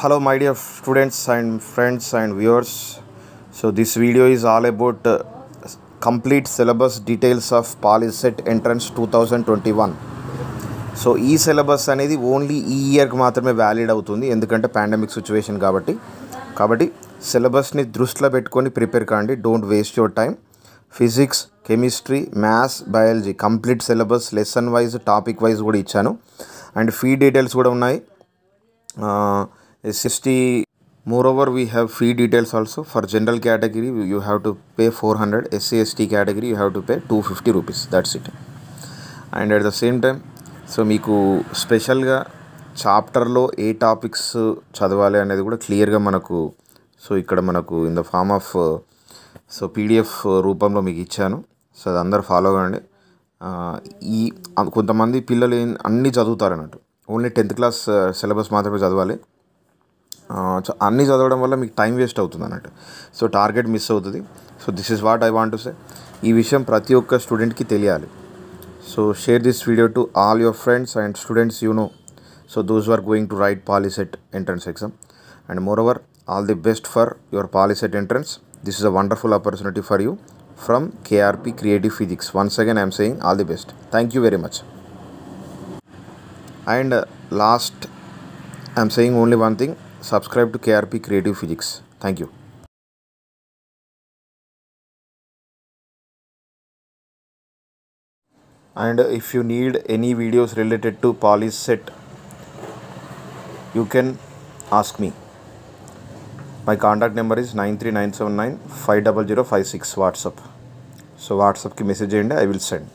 Hello my dear students and friends and viewers so this video is all about complete syllabus details of POLYCET entrance two thousand twenty one so ఈ syllabus అనేది only ఈ ఇయర్కి మాత్రమే valid అవుతుంది ఎందుకంటే pandemic situation కాబట్టి కాబట్టి సిలబస్ని దృష్టిలో పెట్టుకొని ప్రిపేర్ కాండి don't waste your time physics chemistry maths biology complete syllabus lesson wise topic wise కూడా ఇచ్చాను అండ్ ఫీ డీటెయిల్స్ కూడా ఉన్నాయి more moreover we have fee details also for general category you have to pay four hundred SC ST category you have to pay two fifty rupees that's it and at the same time so మీకు స్పెషల్గా చాప్టర్లో ఏ topics చదవాలి అనేది కూడా క్లియర్గా మనకు so ఇక్కడ మనకు in the form of so PDF రూపంలో మీకు ఇచ్చాను సో అది అందరు ఫాలో కండి ఈ కొంతమంది పిల్లలు అన్నీ చదువుతారు అన్నట్టు ఓన్లీ టెన్త్ క్లాస్ సిలబస్ మాత్రమే చదవాలి అన్నీ చదవడం వల్ల మీకు టైం వేస్ట్ అవుతుంది అన్నట్టు సో టార్గెట్ మిస్ అవుతుంది so this is what I want to say ఈ విషయం ప్రతి ఒక్క స్టూడెంట్కి తెలియాలి so share this video to all your friends and students you know so those are going to write POLYCET entrance exam and moreover all the best for your POLYCET entrance this is a wonderful opportunity for you from KRP Creative Physics. Once again, I am saying all the best. Thank you very much. And uh, last, I am saying only one thing subscribe to KRP Creative Physics. Thank you. And uh, if you need any videos related to set, you can ask me. My contact number is nine three nine seven nine five double zero five six WhatsApp so వాట్సాప్కి message చేయండి I will send